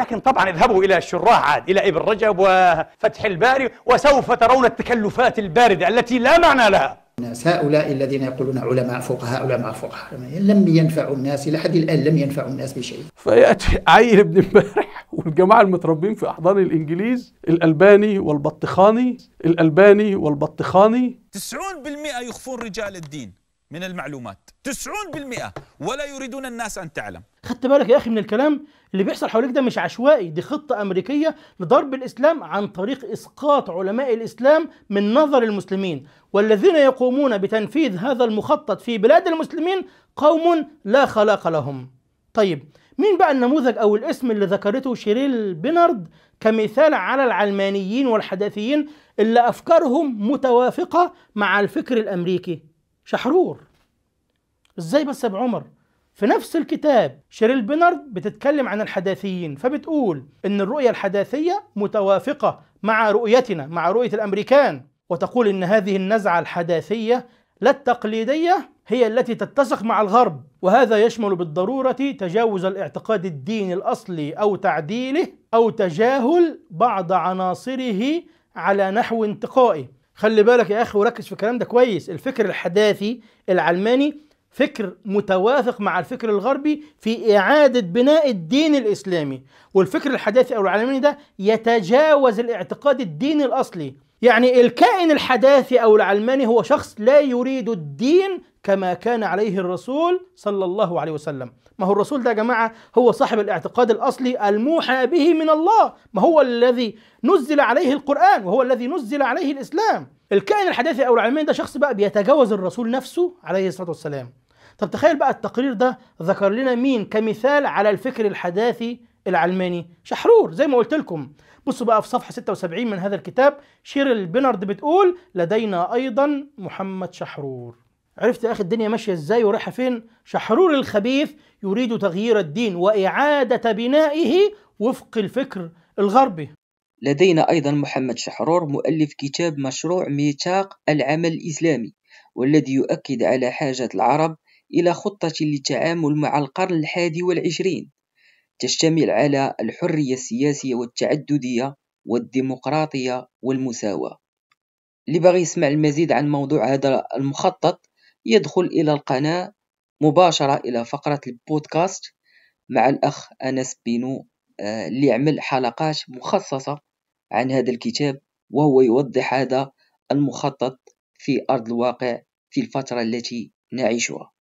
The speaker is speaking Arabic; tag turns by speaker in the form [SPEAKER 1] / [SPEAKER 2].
[SPEAKER 1] لكن طبعا اذهبوا إلى الشراح عاد إلى ابن رجب وفتح الباري وسوف ترون التكلفات الباردة التي لا معنى لها الناس هؤلاء الذين يقولون علماء فقهاء علماء فقهاء لم ينفعوا الناس لحد الآن لم ينفعوا الناس بشيء فيأتي عيل ابن امبارح والجماعة المتربين في أحضان الإنجليز الألباني والبطخاني الألباني والبطخاني
[SPEAKER 2] 90% يخفون رجال الدين من المعلومات 90% ولا يريدون الناس أن تعلم خدت
[SPEAKER 1] بالك يا أخي من الكلام اللي بيحصل حواليك ده مش عشوائي دي خطة أمريكية لضرب الإسلام عن طريق إسقاط علماء الإسلام من نظر المسلمين والذين يقومون بتنفيذ هذا المخطط في بلاد المسلمين قوم لا خلاق لهم طيب مين بقى النموذج أو الاسم اللي ذكرته شيريل بينارد كمثال على العلمانيين والحداثيين اللي أفكارهم متوافقة مع الفكر الأمريكي شحرور ازاي بس يا ابو عمر في نفس الكتاب شيريل بينارد بتتكلم عن الحداثيين فبتقول ان الرؤيه الحداثيه متوافقه مع رؤيتنا مع رؤيه الامريكان وتقول ان هذه النزعه الحداثيه لا التقليديه هي التي تتسق مع الغرب وهذا يشمل بالضروره تجاوز الاعتقاد الديني الاصلي او تعديله او تجاهل بعض عناصره على نحو انتقائي خلي بالك يا اخي وركز في الكلام ده كويس الفكر الحداثي العلماني فكر متوافق مع الفكر الغربي في إعادة بناء الدين الإسلامي والفكر الحداثي أو العلماني ده يتجاوز الاعتقاد الديني الأصلي يعني الكائن الحداثي أو العلماني هو شخص لا يريد الدين كما كان عليه الرسول صلى الله عليه وسلم ما هو الرسول ده يا جماعة هو صاحب الاعتقاد الأصلي الموحى به من الله ما هو الذي نزل عليه القرآن وهو الذي نزل عليه الإسلام الكائن الحداثي أو العلماني ده شخص بقى بيتجاوز الرسول نفسه عليه الصلاة والسلام طب تخيل بقى التقرير ده ذكر لنا مين كمثال على الفكر الحداثي العلماني شحرور زي ما قلت لكم بصوا بقى في صفحه 76 من هذا الكتاب شيرل بينارد بتقول لدينا ايضا محمد شحرور عرفت يا اخي الدنيا ماشيه ازاي ورايحه فين شحرور الخبيث يريد تغيير الدين واعاده بنائه وفق الفكر الغربي
[SPEAKER 2] لدينا ايضا محمد شحرور مؤلف كتاب مشروع ميثاق العمل الاسلامي والذي يؤكد على حاجه العرب الى خطه للتعامل مع القرن الحادي والعشرين تشتمل على الحرية السياسية والتعددية والديمقراطية والمساواة اللي باغي يسمع المزيد عن موضوع هذا المخطط يدخل إلى القناة مباشرة إلى فقرة البودكاست مع الأخ أنس بينو اللي آه، عمل حلقات مخصصة عن هذا الكتاب وهو يوضح هذا المخطط في أرض الواقع في الفترة التي نعيشها